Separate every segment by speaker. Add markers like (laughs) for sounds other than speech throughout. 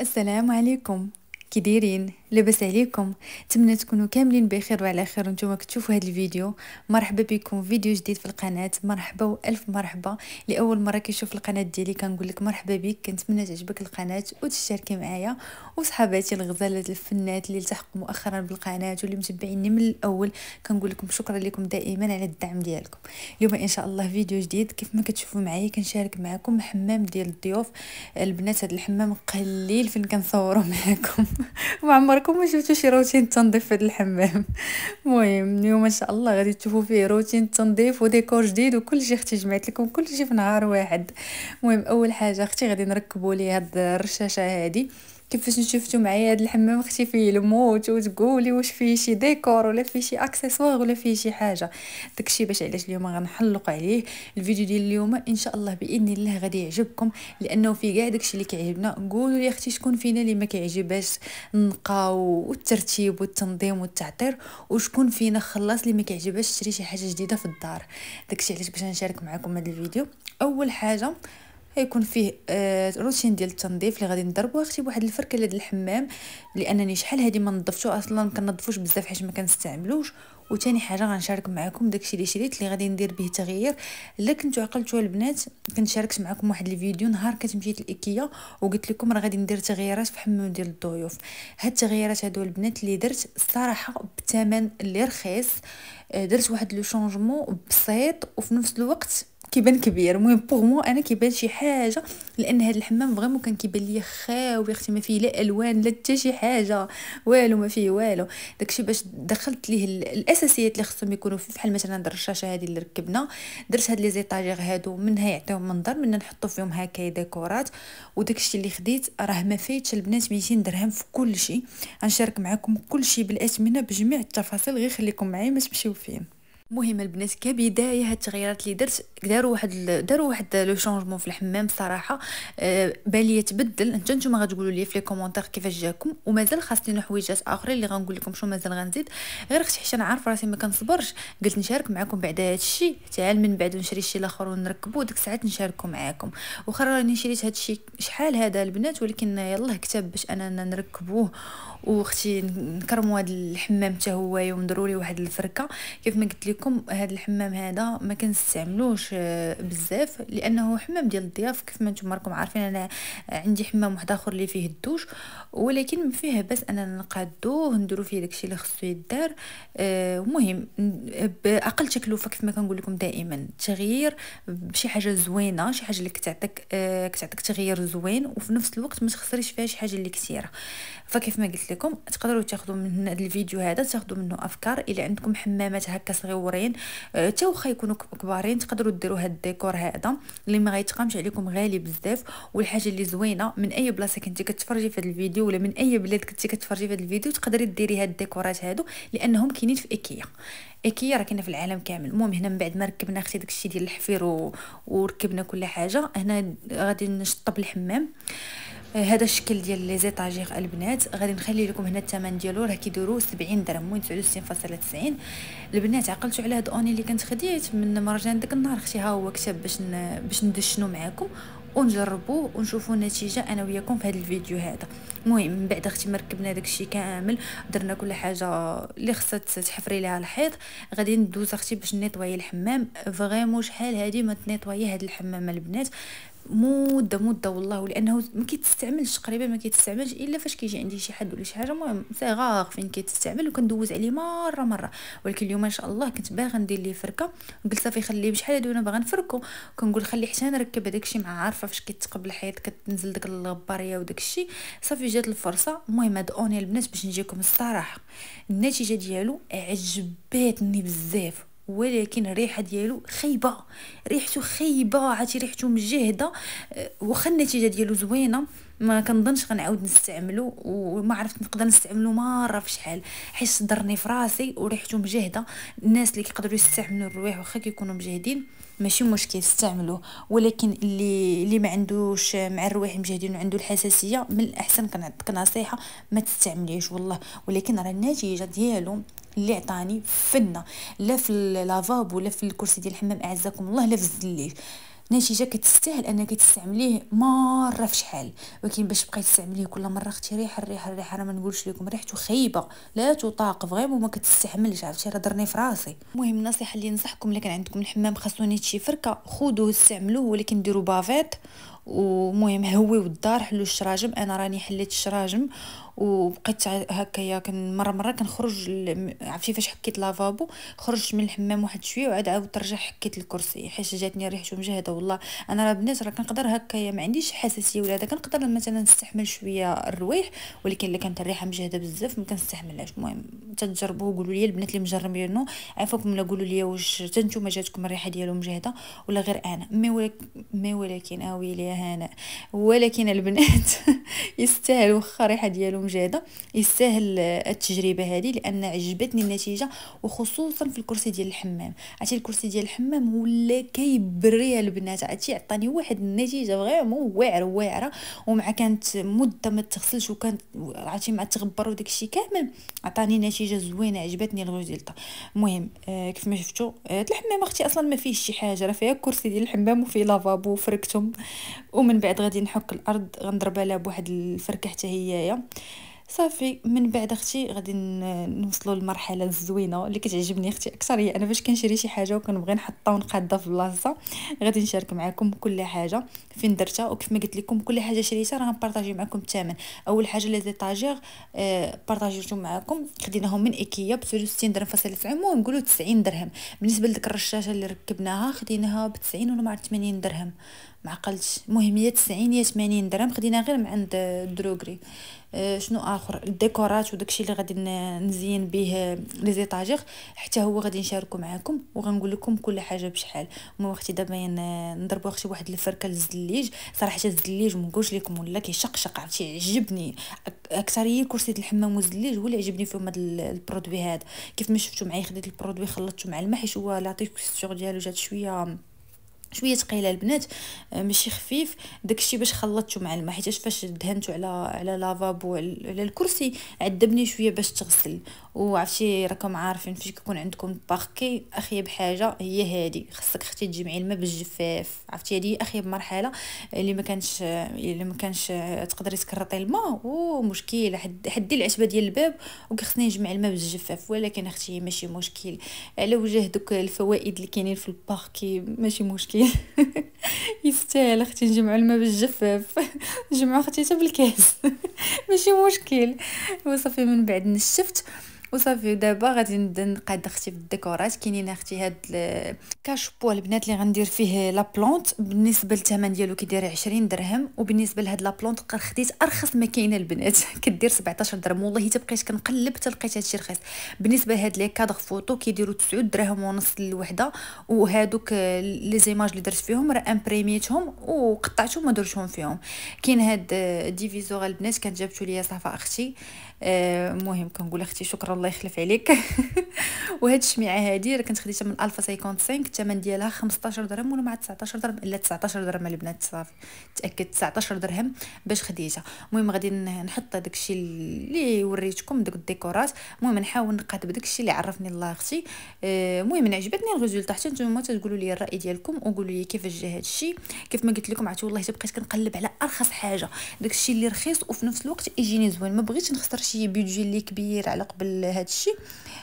Speaker 1: السلام عليكم كديرين لاباس عليكم نتمنى تكونوا كاملين بخير وعلى خير وانتم كتشوفوا هذا الفيديو مرحبا بكم فيديو جديد في القناه مرحبا والف مرحبا لاول مره كيشوف القناه ديالي كنقول لك مرحبا بك كنتمنى تعجبك القناه وتشتركي معايا وصحاباتي الغزالات الفنات اللي التحقوا مؤخرا بالقناه واللي متبعيني من الاول كنقول لكم شكرا لكم دائما على الدعم ديالكم اليوم ان شاء الله فيديو جديد كيف ما كتشوفوا معايا كنشارك معكم حمام ديال الضيوف البنات هذا الحمام قليل فين كنصوروا (laughs) معكم وعمر عمركم ما شفتوا شي روتين تنظيف في هذا الحمام (laughs) المهم اليوم ان شاء الله غادي تشوفوا فيه روتين تنظيف وديكور جديد وكل شيء اختي جمعت لكم كل شيء في نهار واحد المهم اول حاجه اختي غادي نركبوا لي هاد الرشاشه هذه كيفاش شفتو معايا هاد الحمام اختي فيه الموت وتقولي واش فيه شي ديكور ولا فيه شي اكسسوار ولا فيه شي حاجه داكشي باش علاش اليوم غنحلق عليه الفيديو ديال اليوم ان شاء الله باذن الله غادي يعجبكم لانه فيه كاع داكشي اللي كيعجبنا قولوا لي اختي شكون فينا اللي ما كيعجبهاش النقا والترتيب والتنظيم والتعطير وشكون فينا خلاص اللي ما كيعجبهاش تشري شي حاجه جديده في الدار داكشي علاش باش نشارك معكم هذا الفيديو اول حاجه يكون فيه آه روتين ديال التنظيف اللي غادي نضربو اختي بواحد الفركه ديال الحمام لانني شحال هادي ما نظفتو اصلا ما كنظفوش بزاف حيت ما كنستعملوش وثاني حاجه غنشارك معكم داكشي اللي شريت اللي غادي ندير به تغيير الا كنتو عقلتو البنات كنت شاركت معكم واحد الفيديو نهار كنت مشيت لايكيا وقلت لكم راه غادي ندير تغييرات في حمام ديال الضيوف هاد التغييرات هادو البنات اللي درت الصراحه بثمن اللي رخيص آه، درت واحد لو شونجمون بسيط وفي نفس الوقت كيبان كبير المهم بوغ مو انا كيبان شي حاجه لان هذا الحمام فريمون كان كيبان ليا خاوي اختي ما فيه لا الوان لا حتى شي حاجه والو ما فيه والو داكشي باش دخلت ليه الاساسيات اللي خصهم يكونوا فيه بحال مثلا الرشاشه هذه اللي ركبنا درت هاد لي زيطاجير هادو منها يعطيهم منظر منها نحطو فيهم هكا ديكورات وداكشي اللي خديت راه ما فايتش البنات 200 درهم في كل شيء غنشارك معكم كل شيء بالاثمنه بجميع التفاصيل غير خليكم معايا ما تمشيو فين مهم البنات كبدايه هاد التغييرات اللي درت داروا واحد داروا واحد لو شونجمون في الحمام الصراحه أه بالي تبدل انت نتوما غتقولوا لي في لي كومونتير كيفاش جاكم ومازال خاصني حويجات اخرين اللي غنقول لكم شنو مازال غنزيد غير اختي حتى نعرف راسي ما كنصبرش قلت نشارك معكم بعد هاد الشيء تعال من بعد ونشري شي الاخر ونركبو ديك الساعات نشاركو معاكم واخا راني شريت هاد الشيء شحال هذا البنات ولكن يلاه كتاب باش اننا نركبوه واختي نكرموا هاد الحمام حتى هو يوم ضروري واحد الفركه كيف ما قلت لكم لكم هذا الحمام هذا ما كنستعملوش آه، بزاف لانه حمام ديال الضياف كيف ما نتوما راكم عارفين انا آه، عندي حمام واحد اخر اللي فيه الدوش ولكن فيه بس اننا نقادوه نديرو فيه داكشي اللي خصو يدار المهم آه، باقل تكلفه كيف ما كنقول لكم دائما تغيير بشي حاجه زوينه شي حاجه اللي كتعطيك كتعطيك تغيير زوين وفي نفس الوقت ما تخسريش فيها شي حاجه اللي كثيره فكيف ما قلت لكم تقدروا تاخذوا من هذا الفيديو هذا تاخذوا منه افكار الا عندكم حمامات هكا صغيره مشهورين حتى آه، واخا يكونوا كبارين تقدروا ديروا هاد الديكور هذا اللي ما غيتقامش عليكم غالي بزاف والحاجه اللي زوينه من اي بلاصه كنتي كتفرجي في هذا الفيديو ولا من اي بلاد كنتي كتفرجي في هذا الفيديو تقدري ديري هاد الديكورات هادو لانهم كاينين في ايكيا ايكيا راه كاينه في العالم كامل المهم هنا من بعد ما ركبنا اختي داكشي ديال الحفير و... وركبنا كل حاجه هنا غادي نشطب الحمام هذا الشكل ديال لي زيتاجيغ البنات غادي نخلي لكم هنا الثمن ديالو راه كيديروا 70 درهم وين 69.90 البنات عقلتوا على هاد اوني اللي كنت خديت من مرجان داك النهار اختي ها هو كتب باش ن... باش ندشنو معاكم ونجربوه ونشوفوا النتيجه انا وياكم في هذا الفيديو هذا المهم من بعد اختي مركبنا داكشي كامل درنا كل حاجه اللي خصها تحفري لها الحيط غادي ندوز اختي باش نيطوي الحمام فريمون شحال هادي ما تنيطوي هاد الحمام البنات مده مده والله لانه ما كيتستعملش تقريبا ما كيتستعملش الا فاش كيجي عندي شي حد ولا شي حاجه المهم صغار فين كيتستعمل وكندوز عليه مره مره ولكن اليوم ان شاء الله كنت باغا ندير ليه فركه قلت صافي خليه بشحال هادو انا باغا نفركو كنقول خليه حتى نركب هذاك الشيء مع عارفه فاش كيتقبل الحيط كتنزل داك الباريه وداك الشيء صافي جات الفرصه المهم هاد اوني البنات باش نجيكم الصراحه النتيجه ديالو عجبتني بزاف ولكن الريحه ديالو خايبه ريحته خايبه عرفتي ريحته مجهده أه، واخا النتيجه ديالو زوينه ما كنظنش غنعاود نستعملو وما عرفت نقدر نستعملو مره في شحال حيت صدرني في راسي وريحته مجهده الناس اللي كيقدروا يستعملوا الروائح واخا كيكونوا مجهدين ماشي مشكل استعملوه ولكن اللي اللي ما عندوش مع الروائح المجهدين وعنده الحساسيه من الاحسن نصيحه ما تستعمليش والله ولكن راه النتيجه ديالو اللي عطاني فنه لا في لافاب ولا في الكرسي ديال الحمام اعزكم الله لا في الزليج نتيجه كتستاهل انك تستعمليه مره في شحال ولكن باش تبقاي تستعمليه كل مره اختي ريحه الريحه الريحه انا ما نقولش لكم ريحته خايبه لا تطاق فريمون ما كتستحملش عرفتي راه درني في راسي المهم النصيحه اللي ننصحكم الا كان عندكم الحمام خاصو شي فركه خذوه استعملوه ولكن ديروا بافيت ومهم هويو الدار حلو الشراجم انا راني حليت الشراجم وبقيت هكايا كان مره مره كنخرج عرفتي فاش حكيت لافابو خرجت من الحمام واحد شويه وعاد عاودت رجع حكيت الكرسي حيت جاتني ريحته مجهده والله انا راه بنات راه كنقدر هكايا ما عنديش حساسيه ولا هذا كنقدر مثلا نستحمل شويه الرويح ولكن الا كانت الريحه مجهده بزاف ما كنستحملهاش المهم تجربوه وقولوا لي البنات اللي مجربينو عافاكم لا قولوا لي واش حتى نتوما جاتكم الريحه ديالو مجهده ولا غير انا مي ولكن مي ولكن اويلي آه هنا آه ولكن البنات (laughs) يستاهل واخا الريحه ديالو مجهده يستاهل التجربه هذه لان عجبتني النتيجه وخصوصا في الكرسي ديال الحمام عرفتي الكرسي ديال الحمام ولا كيبريها البنات عرفتي عطاني واحد النتيجه فريمون واعره واعره ومع كانت مده ما تغسلش وكانت عرفتي مع التغبر وداك الشيء كامل عطاني نتيجه زوينه عجبتني الريزلت المهم آه كيف ما شفتوا آه الحمام اختي اصلا ما فيهش شي حاجه راه فيها كرسي ديال الحمام وفيه لافابو وفركتهم ومن بعد غادي نحك الارض غنضرب عليها بواحد الفركه حتى هيايا صافي من بعد اختي غادي نوصلوا للمرحله الزوينه اللي كتعجبني اختي اكثر هي انا فاش كنشري شي حاجه وكنبغي نحطها ونقادها في بلاصه غادي نشارك معكم كل حاجه فين درتها وكيف ما قلت لكم كل حاجه شريتها راه غنبارطاجي معكم الثمن اول حاجه لي زيطاجير آه بارطاجيتو معكم خديناهم من ايكيا ب 60 درهم فاصل 9 المهم نقولوا 90 درهم بالنسبه لديك الرشاشه اللي ركبناها خديناها ب 90 ولا 80 درهم معقلتش المهم هي 90 يا 80 درهم خدينا غير من عند الدروغري أه شنو اخر الديكورات وداكشي اللي غادي نزين به لي زيطاجيغ حتى هو غادي نشاركو معاكم وغنقول لكم كل حاجه بشحال المهم اختي دابا نضربو اختي واحد الفركه للزليج صراحه الزليج ما نقولش لكم ولا كيشقشق عرفتي عجبني اكثريه كرسي الحمام والزليج هو اللي عجبني فيهم هاد البرودوي هذا كيف ما شفتو معايا خديت البرودوي خلطته مع الماء حيت هو لا تيكستور ديالو جات شويه شويه ثقيله البنات آه، ماشي خفيف داكشي باش خلطته مع الماء حيت فاش دهنته على على لافابو على الكرسي عذبني شويه باش تغسل وعرفتي راكم عارفين فاش كيكون عندكم باركي اخيب حاجه هي هادي خصك اختي تجمعي الماء بالجفاف عرفتي هادي اخيب مرحله اللي ما كانش اللي ما كانش آه، تقدري تكرطي الماء ومشكل حد حدي العشبه ديال الباب وكيخصني نجمع الماء بالجفاف ولكن اختي ماشي مشكل على وجه دوك الفوائد اللي كاينين في الباركي ماشي مشكل ديال (laughs) يستاهل اختي نجمعوا الماء بالجفاف (laughs) نجمعوا اختي حتى بالكاس (laughs) ماشي مشكل وصافي من بعد نشفت وصافي دابا غادي نبدا نقاد اختي في الديكورات كاينين اختي هاد الكاشبو البنات اللي غندير فيه لا بلونط بالنسبه للثمن ديالو كيدير 20 درهم وبالنسبه لهاد لا بلونط خديت ارخص ما كاينه البنات (laughs) كدير 17 درهم والله حتى بقيت كنقلب حتى لقيت هادشي رخيص بالنسبه لهاد لي كادغ فوتو كيديروا 9 دراهم ونص للوحده وهادوك لي زيماج اللي درت فيهم راه امبريميتهم وقطعتهم ودرتهم فيهم كاين هاد ديفيزور البنات كانت جابتو ليا صافا اختي المهم آه، كنقول اختي شكرا الله يخلف عليك (laughs) وهاد الشميعه هادي راه كنت خديتها من الفا 55 الثمن ديالها 15 درهم ولا مع 19 درهم الا 19 درهم البنات صافي تاكد 19 درهم باش خديتها المهم غادي نحط الشيء اللي وريتكم دوك الديكورات المهم نحاول نقاد الشيء اللي عرفني الله اختي آه، المهم أه عجبتني الريزلت حتى نتوما تقولوا لي الراي ديالكم وقولوا لي كيفاش جا الشيء كيف ما قلت لكم عاد والله تبقيت كنقلب على ارخص حاجه داك الشيء اللي رخيص وفي نفس الوقت يجيني زوين ما بغيتش نخسر شي بيدجي اللي كبير على قبل هذا الشيء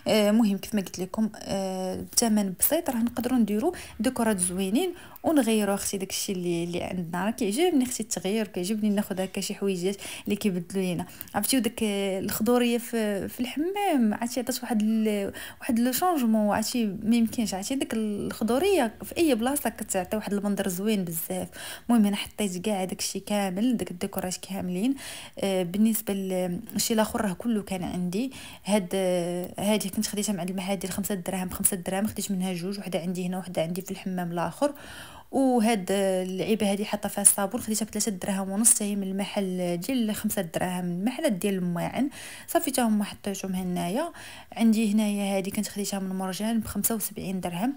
Speaker 1: آه، المهم كيف ما قلت لكم آه، الثمن بسيط راه نقدروا نديروا ديكورات زوينين ونغيروا اختي داكشي اللي اللي عندنا راه كيعجبني اختي التغيير كيعجبني ناخذ هكا شي حويجات اللي كيبدلوا لينا عرفتي وداك الخضوريه في, في الحمام عرفتي عطات واحد ال... واحد لو شونجمون عرفتي ما يمكنش عرفتي داك الخضوريه في اي بلاصه كتعطي واحد المنظر زوين بزاف المهم انا حطيت كاع داكشي كامل داك الديكورات كاملين آه، بالنسبه للشيء الاخر راه كله كان عندي هاد هذه كنت خديتها مع المها 5 دراهم 5 دراهم خديت منها جوج وحده عندي هنا وحده عندي في الحمام الاخر وهاد اللعيبه هادي حاطه فيها الصابون خديتها ب 3 دراهم ونص تاهي من المحل ديال 5 دراهم المحلات ديال الماعن صافي تا هما حطيتهم هنايا عندي هنايا هادي كنت خديتها من مرجان ب 75 درهم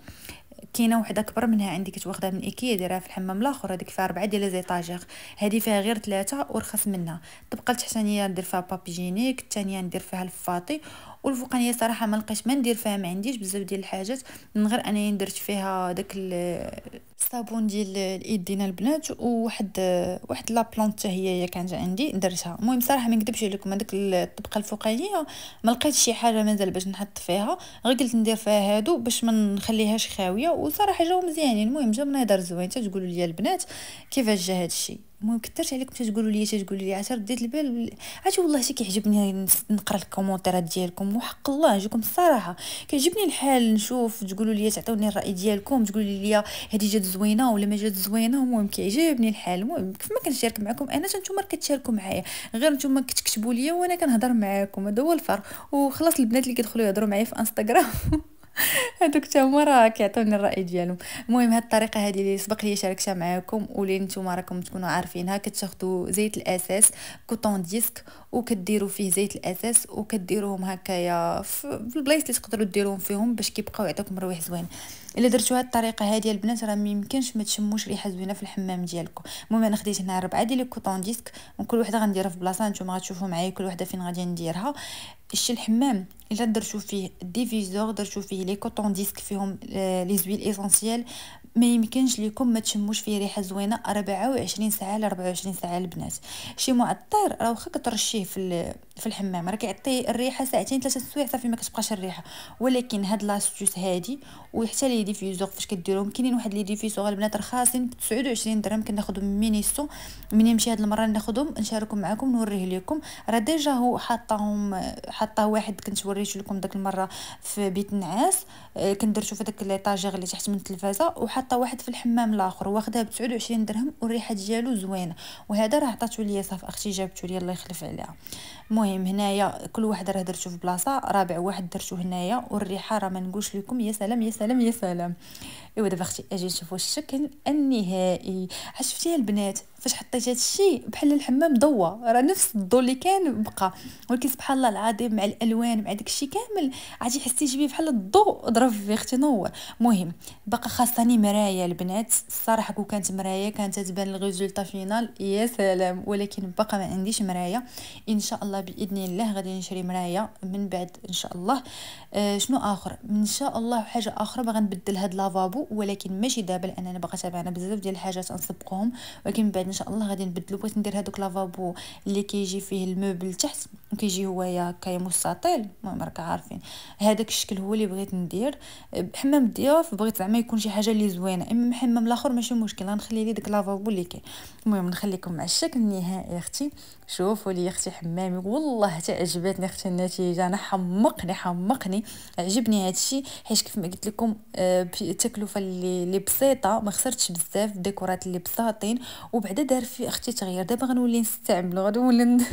Speaker 1: كاينه وحده اكبر منها عندي كنت من ايكيا دايرها في الحمام الاخر هذيك فيها ربعه ديال زيطاجير هذه فيها غير ثلاثه ورخص منها الطبقه التحتانيه ندير فيها بابي جينيك الثانيه ندير فيها الفاطي والفوقانيه صراحه ما لقيت ما ندير فيها ما عنديش بزاف ديال الحاجات من غير انا درت فيها داك الصابون ديال الايد ديالنا البنات وواحد واحد لا بلونت حتى هي كانت عندي درتها المهم صراحه ما نكذبش عليكم هذيك الطبقه الفوقانيه ما لقيتش شي حاجه مازال باش نحط فيها غير قلت ندير فيها هادو باش ما نخليهاش خاويه وصراحه جاو مزيانين المهم جا منظر زوين تقولوا لي البنات كيفاش جا هذا الشيء المهم كثرش عليكم حتى تقولوا لي حتى تقولوا لي عشر ديت البال عاد والله شي كيعجبني نقرا الكومونتيرات ديالكم وحق الله نجيكم الصراحه كيعجبني الحال نشوف تقولوا لي تعطوني الراي ديالكم تقولوا لي هذه جات زوينه ولا ما جات زوينه المهم كيعجبني الحال المهم كيف ما كنشارك معكم انا نتوما كتشاركوا معايا غير نتوما كتكتبوا لي وانا كنهضر معاكم هذا هو الفرق وخلاص البنات اللي كيدخلوا يهضروا معايا في انستغرام (laughs) (laughs) هادوك حتى هما راه كيعطيوني الراي ديالهم المهم هاد الطريقه هذه اللي سبق لي شاركتها معاكم ولي نتوما راكم تكونوا عارفينها كتاخذوا زيت الاساس كوطون ديسك وكديروا فيه زيت الاساس وكديروهم هكايا في البلايص اللي تقدروا ديروهم فيهم باش كيبقاو يعطيكم روايح زوين الا درتوا هاد الطريقه هادي البنات راه ميمكنش ما تشموش ريحه زوينه في الحمام ديالكم المهم انا خديت هنا ربعه ديال الكوطون ديسك وكل وحده غنديرها في بلاصه نتوما غتشوفوا معايا كل وحده فين غادي نديرها الشي الحمام الا درتو فيه ديفيزور درتو فيه لي كوطون ديسك فيهم آه، لي زويل ايسونسييل ما يمكنش ليكم ما تشموش فيه ريحه زوينه 24 ساعه ل 24 ساعه البنات شي معطر راه واخا كترشي في في الحمام راه كيعطي الريحه ساعتين ثلاثه سوايع صافي ما كتبقاش الريحه ولكن هاد لاستوس هادي وحتى لي ديفيزور فاش كديرهم كاينين واحد لي ديفيزور البنات رخاصين ب 29 درهم كناخذهم من مينيسو من نمشي هاد المره ناخذهم نشاركهم معكم نوريه لكم راه ديجا هو حاطاهم حاطاه واحد كنت وريت لكم داك المره في بيت النعاس آه، كندرتو في داك ليطاجيغ اللي تحت من التلفازه وحاطه واحد في الحمام الاخر واخدها ب 29 درهم والريحه ديالو زوينه وهذا راه عطاتو ليا صافي اختي جابتو لي الله يخلف عليها المهم المهم هنايا كل واحد راه درتو في بلاصه رابع واحد درتو هنايا والريحه راه ما نقولش لكم يا سلام يا سلام يا سلام ايوا دابا اختي اجي نشوفوا الشكل النهائي عرفتي البنات فاش حطيت هادشي بحال الحمام ضوى راه نفس الضو اللي كان بقى ولكن سبحان الله العظيم مع الالوان مع داكشي كامل عادي حسيت بيه بحال الضوء ضرب في اختي نور مهم باقا خاصني مرايا البنات الصراحه كون كانت مرايا كانت تبان الريزولطا فينال يا سلام ولكن باقا ما عنديش مرايا ان شاء الله باذن الله غادي نشري مرايا من بعد ان شاء الله آه شنو اخر ان شاء الله حاجه اخرى باغا نبدل هاد لافابو ولكن ماشي دابا لان انا باغا تابعنا بزاف ديال الحاجات نسبقهم ولكن بعد ان شاء الله غادي نبدلو بغيت ندير هذوك لافابو اللي كيجي فيه الموبل تحت هويا هوايا مستطيل المهم راك عارفين هذاك الشكل هو اللي بغيت ندير حمام الضياف بغيت زعما يكون شي حاجه اللي زوينه اما حمام الاخر ماشي مشكل غنخلي لي داك لافابو اللي كاين المهم نخليكم مع الشكل النهائي اختي شوفوا لي اختي حمامي والله حتى عجبتني اختي النتيجه انا حمقني حمقني عجبني هادشي حيت كيف ما قلت لكم آه، التكلفه اللي بسيطه ما خسرتش بزاف ديكورات اللي بساطين وبعدا هذا دار في اختي تغير دابا غنولي نستعملو غنولي (laughs)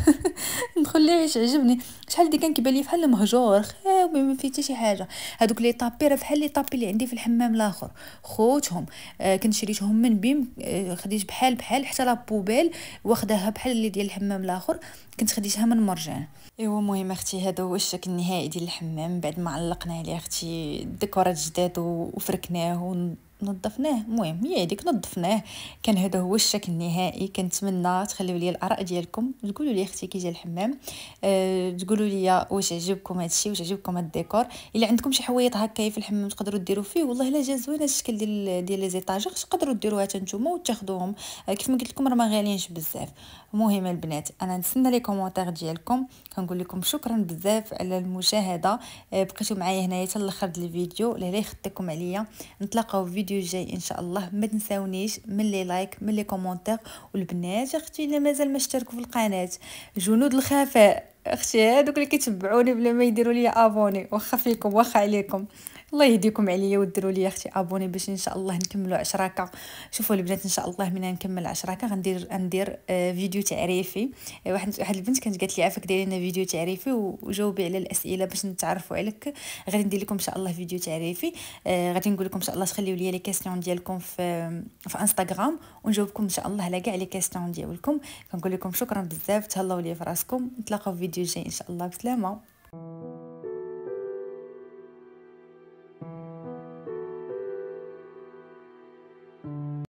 Speaker 1: ندخل ليه واش عجبني شحال دي كان كيبان لي بحال مهجور خاوي ما فيه حتى شي حاجه هذوك لي طابي راه بحال لي طابي اللي عندي في الحمام الاخر خوتهم آه كنت شريتهم من بيم آه خديت بحال بحال حتى لا بوبيل واخداها بحال اللي ديال الحمام الاخر كنت خديتها من مرجان ايوا المهم اختي هذا هو الشكل النهائي ديال الحمام بعد ما علقنا عليه اختي الديكورات جداد وفركناه نظفناه المهم هي هذيك نظفناه كان هذا هو الشكل النهائي كنتمنى تخليو لي الاراء ديالكم تقولوا لي اختي كي جا الحمام أه تقولوا لي واش عجبكم الشيء واش عجبكم هاد الديكور الا عندكم شي حوايط هكا في الحمام تقدروا ديروا فيه والله الا جا زوين الشكل ديال ديال لي زيطاجير تقدروا ديروها حتى نتوما وتاخذوهم آه، كيف ما قلت لكم راه ما غاليينش بزاف المهم البنات انا نتسنى لي كومونتير ديالكم كنقول لكم شكرا بزاف على المشاهده آه، بقيتوا معايا هنايا حتى الاخر ديال الفيديو لا يخطيكم عليا نتلاقاو في الفيديو الجاي ان شاء الله ما تنساونيش من لي لايك من لي كومونتير والبنات اختي اللي مازال ما اشتركوا في القناه جنود الخفاء اختي هادوك اللي كيتبعوني بلا ما يديروا لي ابوني واخا فيكم واخا عليكم الله يهديكم عليا وديروا لي اختي ابوني باش ان شاء الله نكملوا عشراكه شوفوا البنات ان شاء الله من نكمل عشراكه غندير ندير آه، فيديو تعريفي آه، واحد واحد البنت كانت قالت لي عافاك ديري لنا فيديو تعريفي وجاوبي على الاسئله باش نتعرفوا عليك غادي ندير لكم ان شاء الله فيديو تعريفي آه، غادي نقول لكم ان شاء الله تخليو لي لي كاستيون ديالكم في في انستغرام ونجاوبكم ان شاء الله على كاع لي كاستيون ديالكم كنقول لكم شكرا بزاف تهلاو لي فراسكم نتلاقاو في فيديو جاي ان شاء الله بسلامه